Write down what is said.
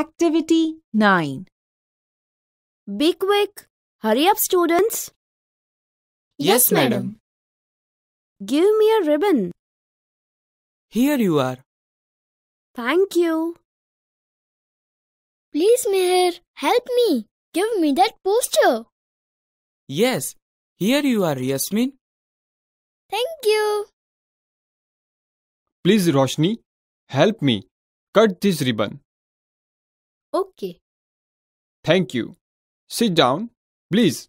Activity 9 Be quick! Hurry up, students! Yes, madam. Give me a ribbon. Here you are. Thank you. Please, Meher, help me. Give me that poster. Yes, here you are, Yasmin. Thank you. Please, Roshni, help me. Cut this ribbon. Okay. Thank you. Sit down, please.